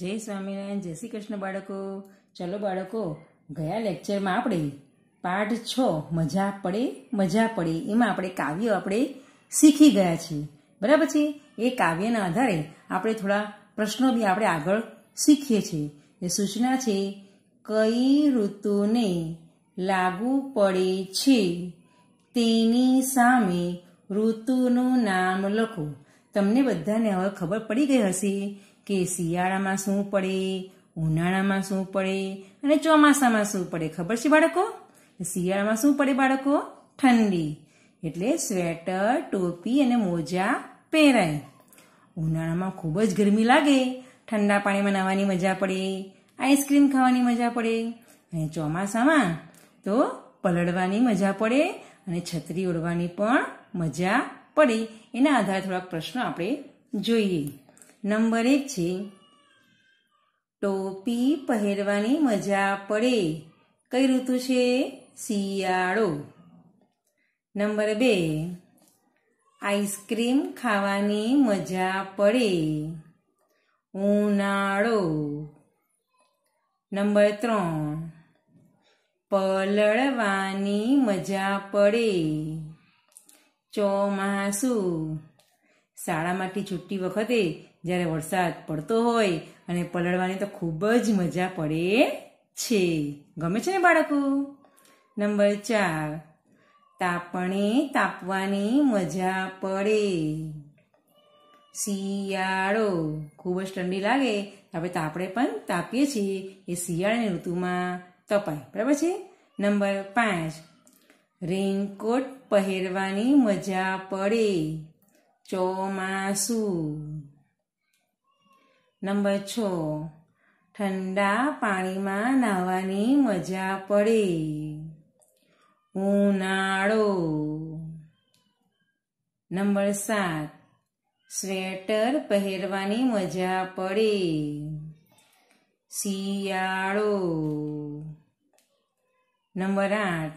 જય સ્વામિનારાયણ જય શ્રી કૃષ્ણ બાળકો ચલો બાળકો ગયા લેક્ચરમાં આપણે પાઠ છ મજા પડે મજા પડે એમાં આપણે કાવ્ય આપણે શીખી ગયા છીએ બરાબર છે એ કાવ્યના આધારે આપણે થોડા પ્રશ્નો બી આપણે આગળ શીખીએ છીએ એ સૂચના છે કઈ ઋતુને લાગુ પડે છે તેની સામે ઋતુનું નામ લખો તમને બધાને હવે ખબર પડી ગઈ હશે કે શિયાળામાં શું પડે ઉનાળામાં શું પડે અને ચોમાસામાં શું પડે ખબર છે બાળકો શિયાળામાં શું પડે બાળકો ઠંડી એટલે સ્વેટર ટોપી અને મોજા પહેરાય ઉનાળામાં ખૂબ જ ગરમી લાગે ઠંડા પાણીમાં નાહવાની મજા પડે આઈસ્ક્રીમ ખાવાની મજા પડે અને ચોમાસામાં તો પલળવાની મજા પડે અને છત્રી ઓઢવાની પણ મજા પડે એના આધારે થોડાક પ્રશ્નો આપણે જોઈએ નંબર એક છે ટોપી પહેરવાની મજા પડે કઈ ઋતુ છે શિયાળો નંબર બે આઈસ્ક્રીમ ખાવાની મજા પડે ઉનાળો નંબર ત્રણ પલળવાની મજા પડે ચોમાસું શાળામાંથી છૂટી વખતે જ્યારે વરસાદ પડતો હોય અને પલળવાની તો ખૂબ જ મજા પડે છે ગમે છે ને બાળકો નંબર ચાર તાપણે તાપવાની મજા પડે શિયાળો ખૂબ જ ઠંડી લાગે આપણે તાપણે પણ તાપીએ છીએ એ શિયાળાની ઋતુમાં તપાય બરાબર છે નંબર પાંચ રેઇનકોટ પહેરવાની મજા પડે ચોમાસુ નંબર છ ઠંડા પાણીમાં નાહવાની મજા પડે ઉનાળો નંબર સાત સ્વેટર પહેરવાની મજા પડે શિયાળો નંબર આઠ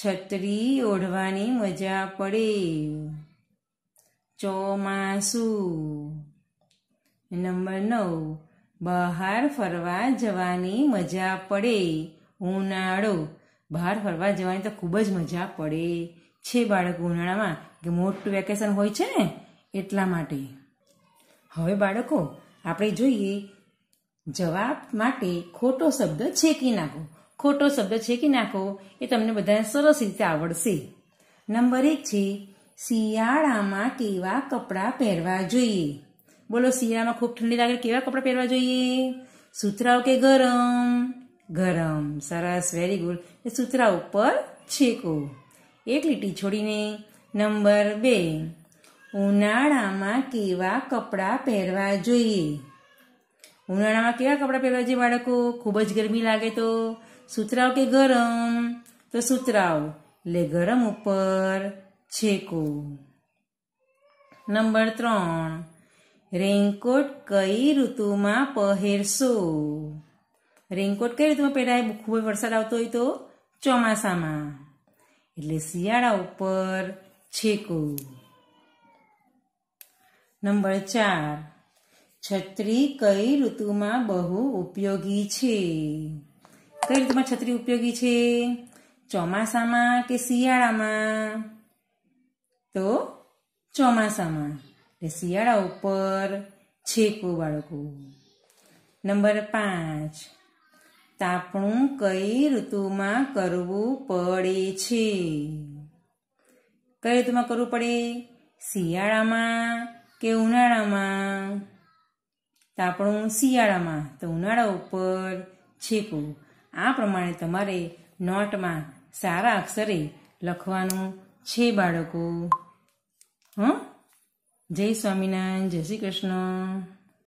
છત્રી ઓઢવાની મજા પડે ચોમાસું નંબર નવ બહાર ફરવા જવાની મજા પડે ઉનાળો બહાર ફરવા જવાની તો ખૂબ જ મજા પડે છે બાળક ઉનાળામાં કે મોટું વેકેશન હોય છે ને એટલા માટે હવે બાળકો આપણે જોઈએ જવાબ માટે ખોટો શબ્દ છેકી નાખો ખોટો શબ્દ છેકી નાખો એ તમને બધાને સરસ રીતે આવડશે નંબર એક છે શિયાળામાં કેવા કપડાં પહેરવા જોઈએ બોલો શિયાળામાં ખૂબ ઠંડી લાગે કેવા કપડાં પહેરવા જોઈએ સુતરાઉ કે ગરમ ગરમ સરસ વેરી ગુડ એ સુતરા ઉપર છેકો એક લીટી છોડીને નંબર બે ઉનાળામાં કેવા કપડાં પહેરવા જોઈએ ઉનાળામાં કેવા કપડાં પહેરવા જોઈએ બાળકો ખૂબ જ ગરમી લાગે તો સુતરાઉ કે ગરમ તો સુતરાઉ એટલે ગરમ ઉપર છેકો નંબર ત્રણ રેનકોટ કઈ ઋતુમાં પહેરશો રેનકોટ કઈ ઋતુમાં પહેરાય ખૂબ વરસાદ આવતો હોય તો ચોમાસામાં એટલે શિયાળા ઉપર છેકો નંબર ચાર છત્રી કઈ ઋતુમાં બહુ ઉપયોગી છે કઈ ઋતુમાં છત્રી ઉપયોગી છે ચોમાસામાં કે શિયાળામાં તો ચોમાસામાં એટલે શિયાળા ઉપર છેકો બાળકો નંબર પાંચ તાપણું કઈ ઋતુમાં કરવું પડે છે કઈ ઋતુમાં કરવું પડે શિયાળામાં કે ઉનાળામાં તાપણું શિયાળામાં તો ઉનાળા ઉપર છેકો આ પ્રમાણે તમારે નોટમાં સારા અક્ષરે લખવાનું છે બાળકો હં જય સ્વામિનારાયણ જય શ્રી કૃષ્ણ